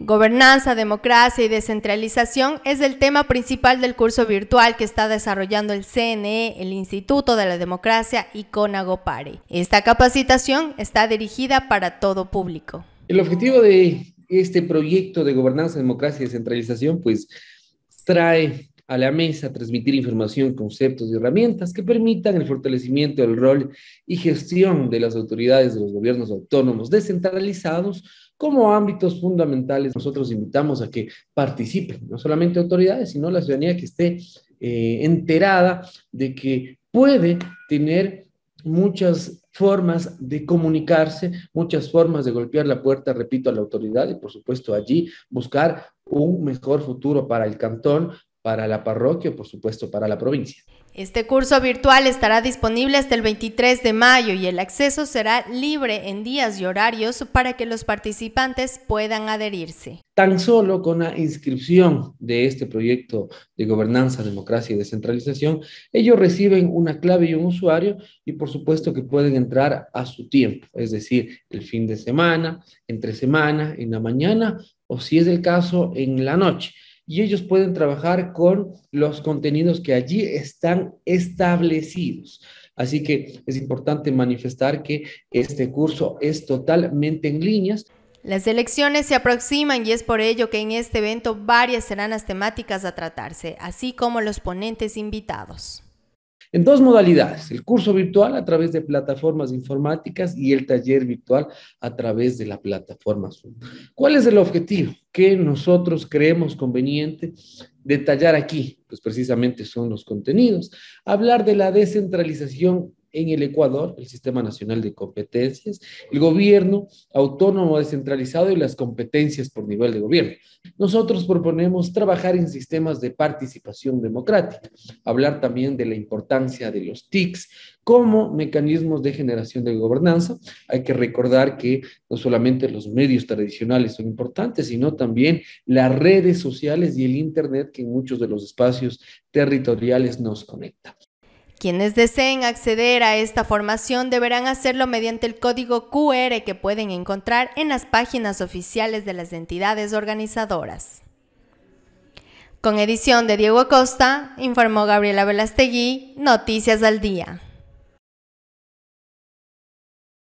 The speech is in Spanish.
Gobernanza, democracia y descentralización es el tema principal del curso virtual que está desarrollando el CNE, el Instituto de la Democracia y CONAGOPARE. Esta capacitación está dirigida para todo público. El objetivo de este proyecto de gobernanza, democracia y descentralización, pues trae a la mesa transmitir información, conceptos y herramientas que permitan el fortalecimiento del rol y gestión de las autoridades de los gobiernos autónomos descentralizados como ámbitos fundamentales. Nosotros invitamos a que participen no solamente autoridades, sino la ciudadanía que esté eh, enterada de que puede tener muchas formas de comunicarse, muchas formas de golpear la puerta, repito, a la autoridad y por supuesto allí buscar un mejor futuro para el cantón, para la parroquia o por supuesto para la provincia. Este curso virtual estará disponible hasta el 23 de mayo y el acceso será libre en días y horarios para que los participantes puedan adherirse. Tan solo con la inscripción de este proyecto de gobernanza, democracia y descentralización, ellos reciben una clave y un usuario y por supuesto que pueden entrar a su tiempo, es decir, el fin de semana, entre semana, en la mañana o si es el caso, en la noche y ellos pueden trabajar con los contenidos que allí están establecidos. Así que es importante manifestar que este curso es totalmente en líneas. Las elecciones se aproximan y es por ello que en este evento varias serán las temáticas a tratarse, así como los ponentes invitados en dos modalidades, el curso virtual a través de plataformas informáticas y el taller virtual a través de la plataforma Zoom. ¿Cuál es el objetivo que nosotros creemos conveniente detallar aquí? Pues precisamente son los contenidos. Hablar de la descentralización en el Ecuador, el Sistema Nacional de Competencias, el gobierno autónomo descentralizado y las competencias por nivel de gobierno. Nosotros proponemos trabajar en sistemas de participación democrática, hablar también de la importancia de los TICs como mecanismos de generación de gobernanza. Hay que recordar que no solamente los medios tradicionales son importantes, sino también las redes sociales y el Internet que en muchos de los espacios territoriales nos conectan quienes deseen acceder a esta formación deberán hacerlo mediante el código QR que pueden encontrar en las páginas oficiales de las entidades organizadoras. Con edición de Diego Costa, informó Gabriela Velastegui, Noticias al Día.